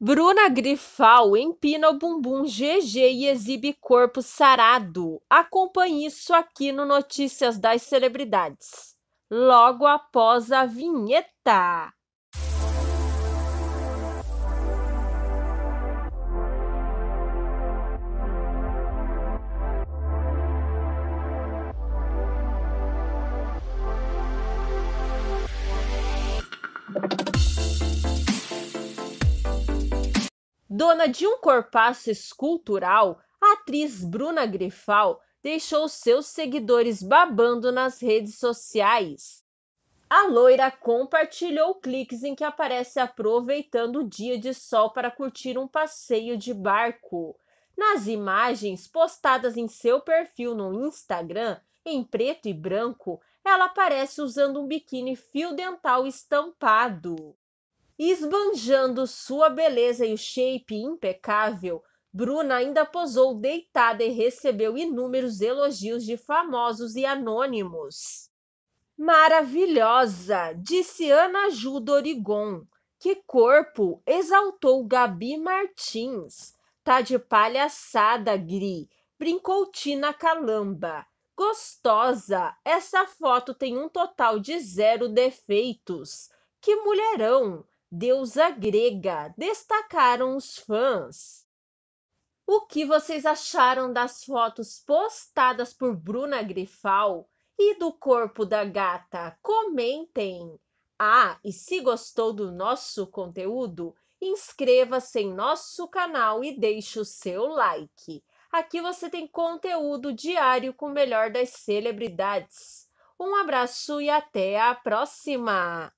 Bruna Grifal empina o bumbum GG e exibe corpo sarado. Acompanhe isso aqui no Notícias das Celebridades. Logo após a vinheta. Dona de um corpaço escultural, a atriz Bruna Grifal deixou seus seguidores babando nas redes sociais. A loira compartilhou cliques em que aparece aproveitando o dia de sol para curtir um passeio de barco. Nas imagens postadas em seu perfil no Instagram, em preto e branco, ela aparece usando um biquíni fio dental estampado. Esbanjando sua beleza e o shape impecável, Bruna ainda posou deitada e recebeu inúmeros elogios de famosos e anônimos. Maravilhosa, disse Ana Ju Dorigon. Que corpo, exaltou Gabi Martins. Tá de palhaçada, Gri, brincou Tina Calamba. Gostosa, essa foto tem um total de zero defeitos. Que mulherão! deusa grega, destacaram os fãs. O que vocês acharam das fotos postadas por Bruna Grifal e do corpo da gata? Comentem! Ah, e se gostou do nosso conteúdo, inscreva-se em nosso canal e deixe o seu like. Aqui você tem conteúdo diário com o melhor das celebridades. Um abraço e até a próxima!